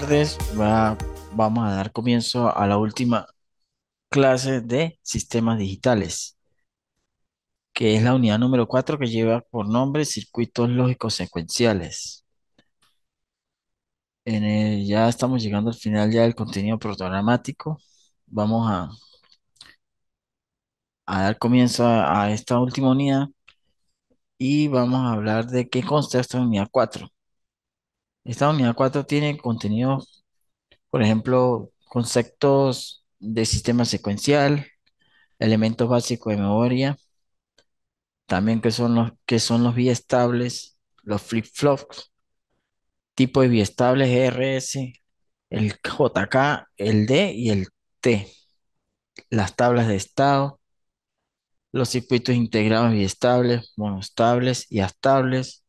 tardes. vamos a dar comienzo a la última clase de sistemas digitales, que es la unidad número 4 que lleva por nombre circuitos lógicos secuenciales. ya estamos llegando al final ya del contenido programático. Vamos a, dar comienzo a, a esta última unidad y vamos a hablar de qué consta esta unidad 4 esta unidad 4 tiene contenido, por ejemplo, conceptos de sistema secuencial, elementos básicos de memoria, también que son los, que son los biestables, los flip-flops, tipos de biestables e RS, el JK, el D y el T, las tablas de estado, los circuitos integrados biestables, monostables y astables,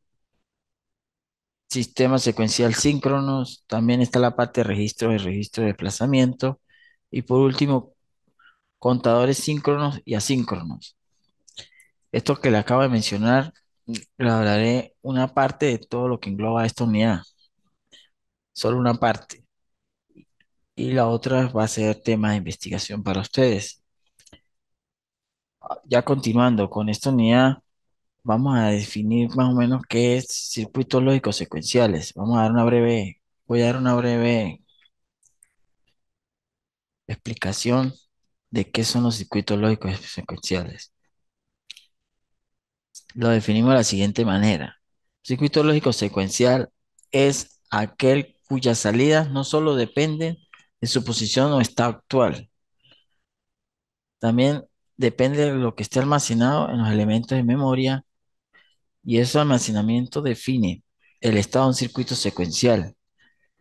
Sistema secuencial síncronos, también está la parte de registro de registro de desplazamiento y por último, contadores síncronos y asíncronos. Esto que le acabo de mencionar, le hablaré una parte de todo lo que engloba esta unidad, solo una parte. Y la otra va a ser tema de investigación para ustedes. Ya continuando con esta unidad, vamos a definir más o menos qué es circuitos lógicos secuenciales. Vamos a dar una breve, voy a dar una breve explicación de qué son los circuitos lógicos secuenciales. Lo definimos de la siguiente manera. Circuito lógico secuencial es aquel cuya salida no solo depende de su posición o estado actual, también depende de lo que esté almacenado en los elementos de memoria y ese almacenamiento define el estado de un circuito secuencial.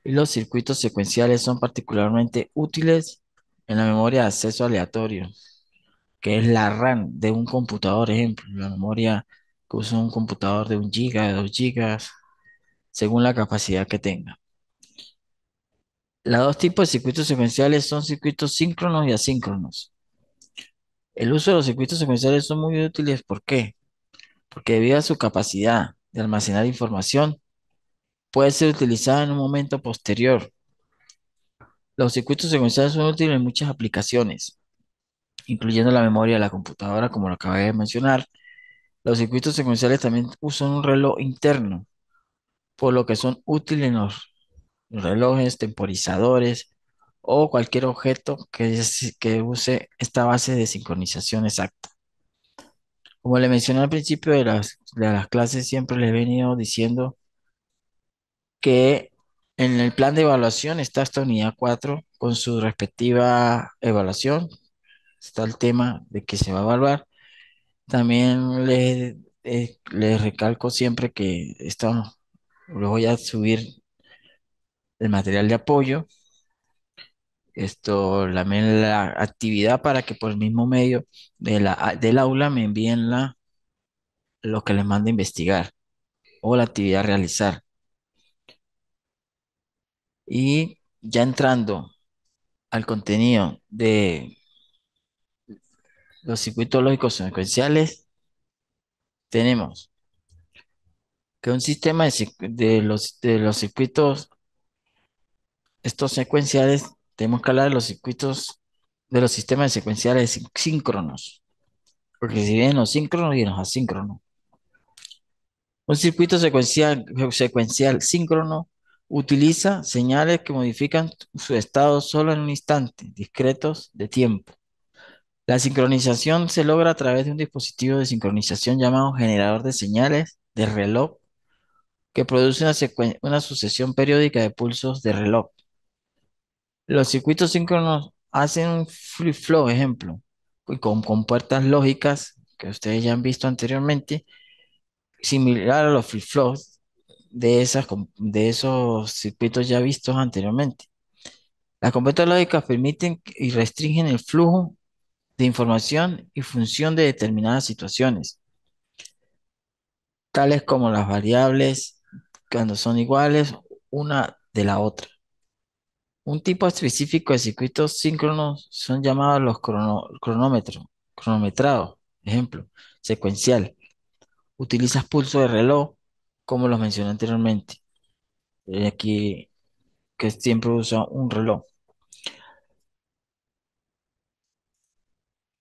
Y los circuitos secuenciales son particularmente útiles en la memoria de acceso aleatorio, que es la RAM de un computador, ejemplo, la memoria que usa un computador de un giga, de 2 gigas, según la capacidad que tenga. Los dos tipos de circuitos secuenciales son circuitos síncronos y asíncronos. El uso de los circuitos secuenciales son muy útiles, ¿por qué? porque debido a su capacidad de almacenar información, puede ser utilizada en un momento posterior. Los circuitos secuenciales son útiles en muchas aplicaciones, incluyendo la memoria de la computadora, como lo acabé de mencionar. Los circuitos secuenciales también usan un reloj interno, por lo que son útiles en los relojes, temporizadores o cualquier objeto que, que use esta base de sincronización exacta. Como le mencioné al principio de las, las clases, siempre les he venido diciendo que en el plan de evaluación está esta unidad 4 con su respectiva evaluación. Está el tema de que se va a evaluar. También les, eh, recalco siempre que está, luego voy a subir el material de apoyo esto, la, la actividad para que por pues, el mismo medio de la, del aula me envíen la, lo que les manda investigar o la actividad realizar. Y ya entrando al contenido de los circuitos lógicos secuenciales, tenemos que un sistema de, los, de los circuitos, estos secuenciales, tenemos que hablar de los circuitos, de los sistemas secuenciales síncronos. Porque si bien los síncronos y los asíncronos. Un circuito secuencial, secuencial síncrono utiliza señales que modifican su estado solo en un instante, discretos de tiempo. La sincronización se logra a través de un dispositivo de sincronización llamado generador de señales de reloj que produce una sucesión periódica de pulsos de reloj. Los circuitos síncronos hacen un free flow, ejemplo, con, con puertas lógicas que ustedes ya han visto anteriormente, similar a los free flows de, esas, de esos circuitos ya vistos anteriormente. Las compuertas lógicas permiten y restringen el flujo de información y función de determinadas situaciones, tales como las variables cuando son iguales una de la otra. Un tipo específico de circuitos síncronos son llamados los cronómetros, cronometrado ejemplo, secuencial. Utilizas pulso de reloj, como los mencioné anteriormente. aquí, que siempre usa un reloj.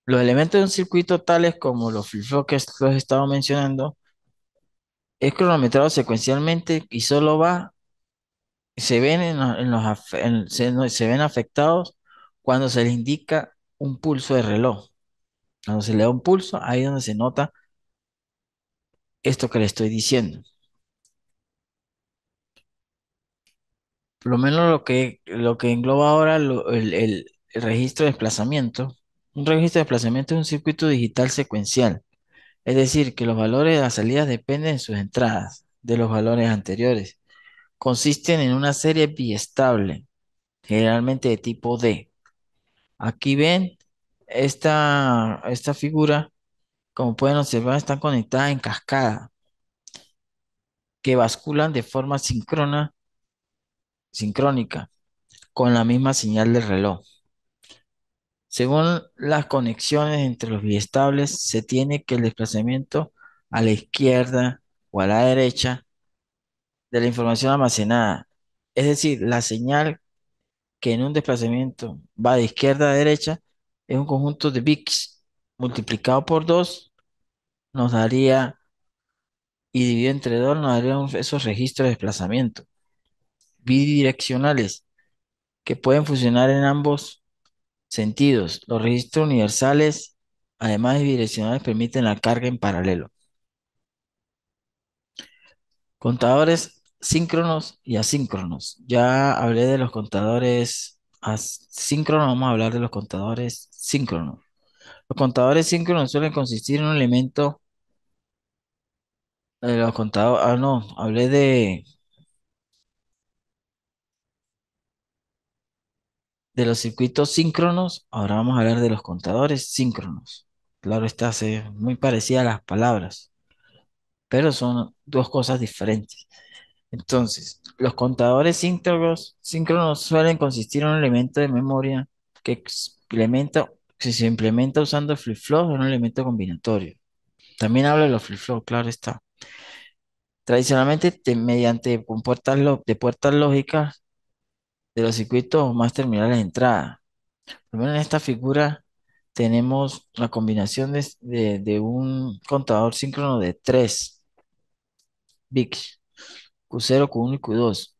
Los elementos de un circuito tales como los flip-flops que los he estado mencionando, es cronometrado secuencialmente y solo va se ven, en los, se, ven afectados cuando se les indica un pulso de reloj. Cuando se le da un pulso, ahí es donde se nota esto que le estoy diciendo. Por lo menos lo que, lo que engloba ahora el, registro de desplazamiento. Un registro de desplazamiento es un circuito digital secuencial. Es decir, que los valores de las salidas dependen de sus entradas, de los valores anteriores consisten en una serie biestable, generalmente de tipo D. Aquí ven esta, esta figura, como pueden observar, están conectadas en cascada, que basculan de forma sincrona, sincrónica, con la misma señal del reloj. Según las conexiones entre los biestables, se tiene que el desplazamiento a la izquierda o a la derecha de la información almacenada. Es decir, la señal que en un desplazamiento va de izquierda a derecha es un conjunto de bits multiplicado por 2 nos daría y dividido entre dos. nos daría esos registros de desplazamiento bidireccionales que pueden funcionar en ambos sentidos. Los registros universales, además de bidireccionales, permiten la carga en paralelo. Contadores síncronos y asíncronos. Ya hablé de los contadores asíncronos, vamos a hablar de los contadores síncronos. Los contadores síncronos suelen consistir en un elemento de eh, los contadores, ah no, hablé de de los circuitos síncronos, ahora vamos a hablar de los contadores síncronos. Claro, está muy parecida a las palabras, pero son dos cosas diferentes. Entonces, los contadores síncronos, síncronos suelen consistir en un elemento de memoria que se implementa usando flip flow o un elemento combinatorio. También habla de los flip flow, claro está. Tradicionalmente, mediante puertas, de puertas lógicas de los circuitos o más terminales de entrada. Por menos en esta figura tenemos la combinación de, un contador síncrono de tres bits Q0, Q1 y Q2.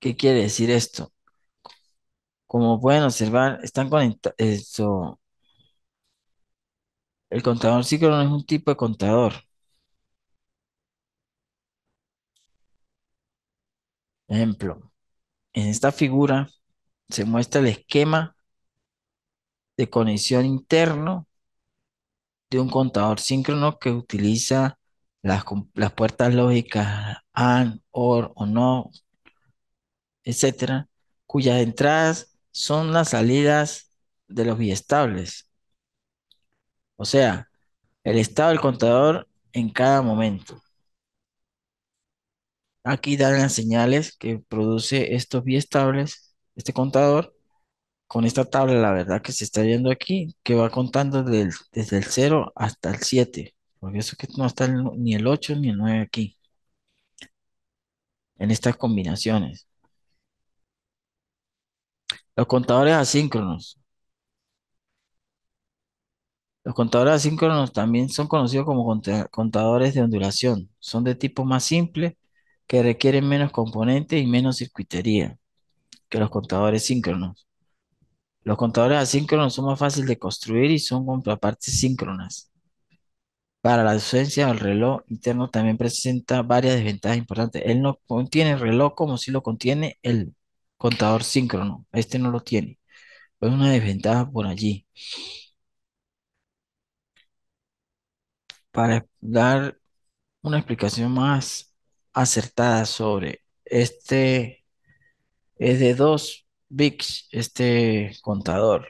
¿Qué quiere decir esto? Como pueden observar, están conectados. El contador síncrono es un tipo de contador. Ejemplo, en esta figura se muestra el esquema de conexión interno de un contador síncrono que utiliza las, puertas lógicas AND, OR o NO, etcétera, cuyas entradas son las salidas de los biestables. O sea, el estado del contador en cada momento. Aquí dan las señales que produce estos biestables, este contador, con esta tabla, la verdad que se está viendo aquí, que va contando desde el 0 hasta el 7. Porque eso que no está ni el 8 ni el 9 aquí. En estas combinaciones. Los contadores asíncronos. Los contadores asíncronos también son conocidos como contadores de ondulación. Son de tipo más simple que requieren menos componentes y menos circuitería que los contadores síncronos. Los contadores asíncronos son más fáciles de construir y son contrapartes síncronas. Para la docencia, el reloj interno también presenta varias desventajas importantes. Él no contiene el reloj como si lo contiene el contador síncrono. Este no lo tiene. Es pues una desventaja por allí. Para dar una explicación más acertada sobre este, es de dos bits este contador.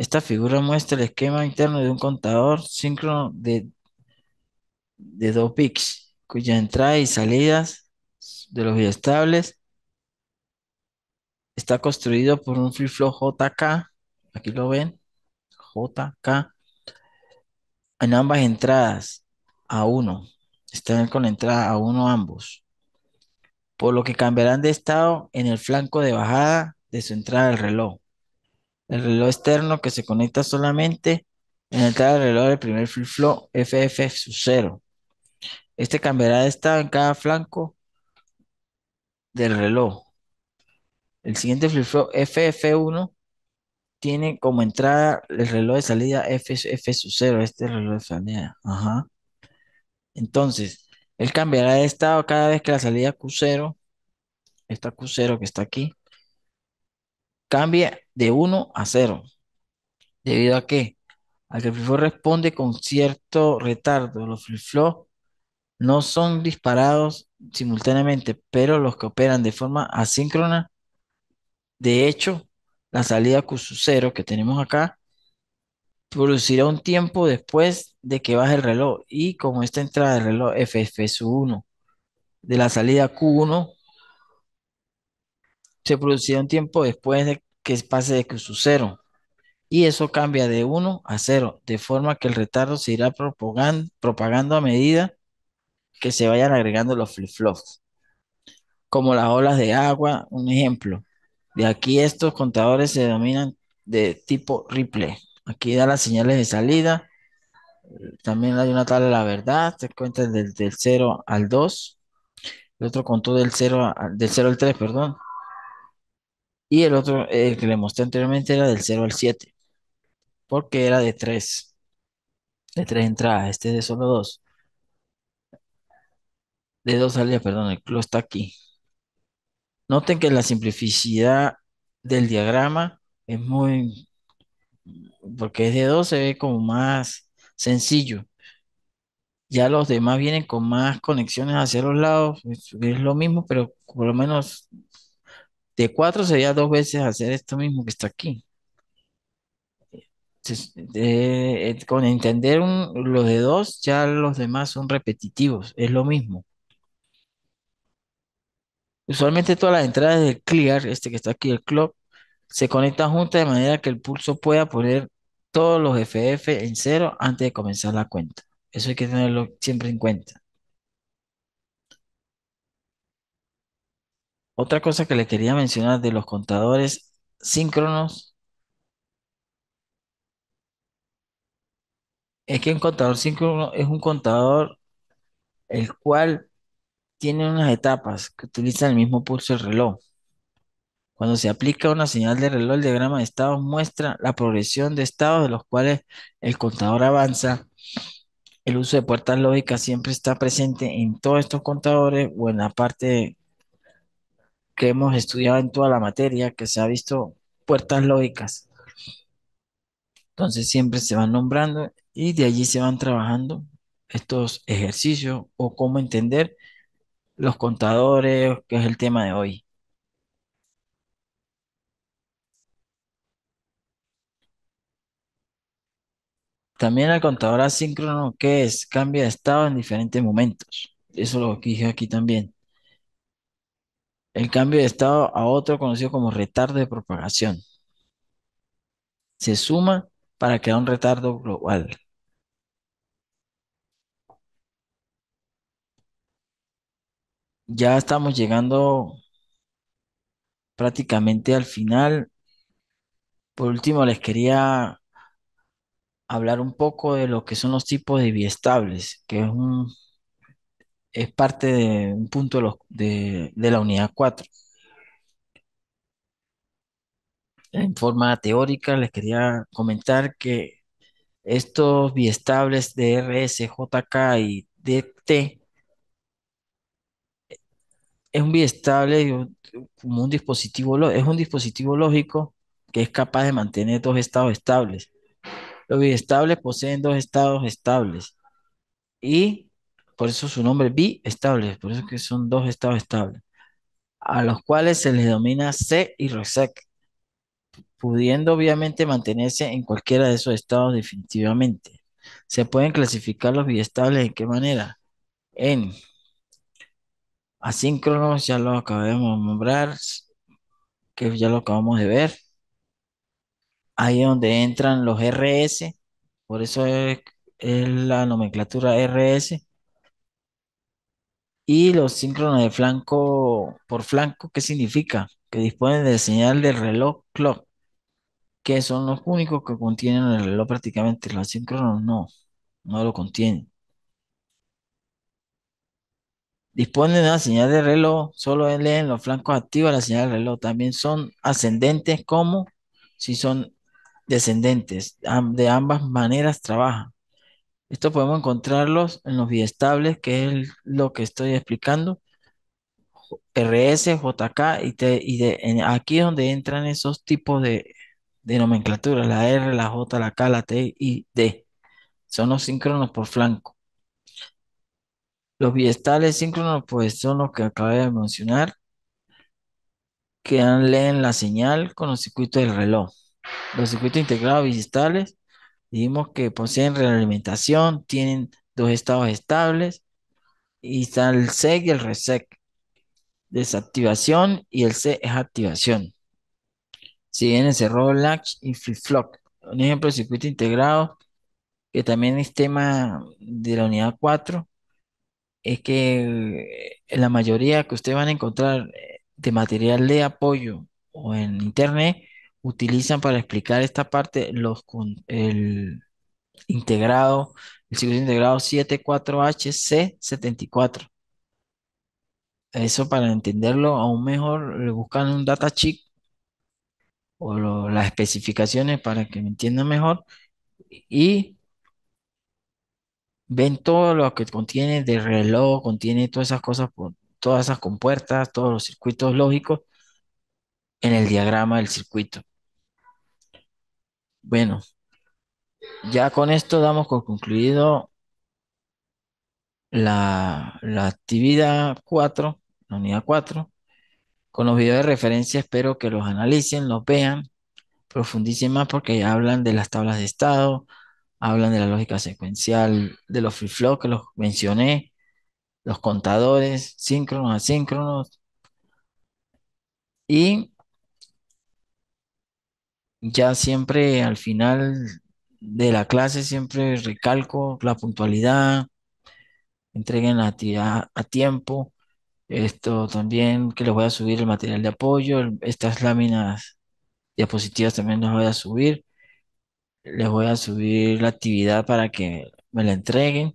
Esta figura muestra el esquema interno de un contador síncrono de, de dos bits, cuya entrada y salidas de los biestables está construido por un free flow JK, aquí lo ven, JK, en ambas entradas A1, están con la entrada A1 ambos, por lo que cambiarán de estado en el flanco de bajada de su entrada del reloj el reloj externo que se conecta solamente en la entrada del reloj del primer flip flow... FF 0. Este cambiará de estado en cada flanco del reloj. El siguiente flip flow FF1 tiene como entrada el reloj de salida FF 0, este reloj de salida. Ajá. Entonces, él cambiará de estado cada vez que la salida Q0, esta Q0 que está aquí, cambie de 1 a 0. ¿Debido a que. Al que el flip responde con cierto retardo. Los flip no son disparados simultáneamente, pero los que operan de forma asíncrona. De hecho, la salida Q0 que tenemos acá producirá un tiempo después de que baje el reloj y como esta entrada del reloj FF1 de la salida Q1 se producirá un tiempo después de que pase de que cero y eso cambia de 1 a 0, de forma que el retardo se irá propagando, a medida que se vayan agregando los flip-flops, como las olas de agua, un ejemplo. De aquí estos contadores se denominan de tipo Ripple. Aquí da las señales de salida. También hay una tabla de la verdad, te cuenta del, del 0 al 2. El otro contó del 0, del 0 al 3, perdón. Y el otro, el que le mostré anteriormente, era del 0 al 7, porque era de 3, de 3 entradas, este es de solo 2. De 2 salidas, perdón, el club está aquí. Noten que la simplicidad del diagrama es muy, porque es de 2 se ve como más sencillo. Ya los demás vienen con más conexiones hacia los lados, es lo mismo, pero por lo menos de cuatro sería dos veces hacer esto mismo que está aquí. Eh, con entender los de dos, ya los demás son repetitivos, es lo mismo. Usualmente todas las entradas del clear, este que está aquí, el club, se conectan juntas de manera que el pulso pueda poner todos los FF en cero antes de comenzar la cuenta. Eso hay que tenerlo siempre en cuenta. Otra cosa que le quería mencionar de los contadores síncronos es que un contador síncrono es un contador el cual tiene unas etapas que utilizan el mismo pulso del reloj. Cuando se aplica una señal de reloj, el diagrama de estados muestra la progresión de estados de los cuales el contador avanza. El uso de puertas lógicas siempre está presente en todos estos contadores o en la parte que hemos estudiado en toda la materia, que se ha visto puertas lógicas. Entonces siempre se van nombrando y de allí se van trabajando estos ejercicios o cómo entender los contadores, que es el tema de hoy. También el contador asíncrono, que es? Cambia de estado en diferentes momentos. Eso lo dije aquí también. El cambio de estado a otro conocido como retardo de propagación se suma para crear un retardo global. Ya estamos llegando prácticamente al final. Por último, les quería hablar un poco de lo que son los tipos de biestables, que es un es parte de un punto de, la unidad 4. En forma teórica les quería comentar que estos biestables de RS, JK y DT es un biestable como un dispositivo, es un dispositivo lógico que es capaz de mantener dos estados estables. Los biestables poseen dos estados estables y por eso su nombre bi estable por eso que son dos estados estables, a los cuales se les denomina C y RESEC, pudiendo obviamente mantenerse en cualquiera de esos estados definitivamente. Se pueden clasificar los bi-estables en qué manera? En asíncronos, ya lo acabamos de nombrar, que ya lo acabamos de ver. Ahí es donde entran los RS, por eso es la nomenclatura RS. Y los síncronos de flanco por flanco, ¿qué significa? Que disponen de señal de reloj clock, que son los únicos que contienen el reloj prácticamente. Los síncronos no, no lo contienen. Disponen de una señal de reloj, solo leen los flancos activos la señal de reloj. También son ascendentes como si son descendentes. De ambas maneras trabajan. Esto podemos encontrarlos en los biestables, que es lo que estoy explicando. RS, JK y, T, y aquí es donde entran esos tipos de, de nomenclatura, la R, la J, la K, la T y D. Son los síncronos por flanco. Los biestales síncronos, pues son los que acabé de mencionar, que leen la señal con los circuitos del reloj. Los circuitos integrados biestables. Dijimos que poseen realimentación, tienen dos estados estables y está el SEC y el RESEC. Desactivación y el C es activación. Si bien el cerró latch y flip-flop. Un ejemplo de circuito integrado que también es tema de la unidad 4 es que eh, la mayoría que ustedes van a encontrar eh, de material de apoyo o en internet utilizan para explicar esta parte los el integrado, el circuito integrado 74HC74. Eso para entenderlo aún mejor, le buscan un data chip o las especificaciones para que me entiendan mejor y ven todo lo que contiene de reloj, contiene todas esas cosas, todas esas compuertas, todos los circuitos lógicos en el diagrama del circuito. Bueno, ya con esto damos por concluido la, actividad 4, la unidad 4. Con los videos de referencia espero que los analicen, los vean, profundicen más porque hablan de las tablas de estado, hablan de la lógica secuencial, de los free flow que los mencioné, los contadores, síncronos, asíncronos. Y ya siempre al final de la clase siempre recalco la puntualidad, entreguen la actividad a tiempo. Esto también que les voy a subir el material de apoyo, estas láminas diapositivas también las voy a subir. Les voy a subir la actividad para que me la entreguen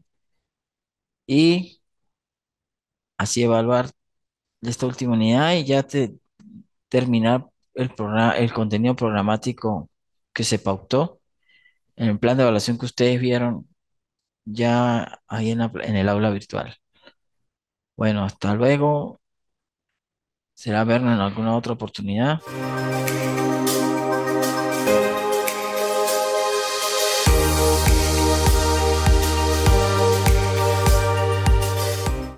y así evaluar esta última unidad y ya te, terminar el, el contenido programático que se pautó, en el plan de evaluación que ustedes vieron ya ahí en, en el aula virtual. Bueno, hasta luego. Será vernos en alguna otra oportunidad.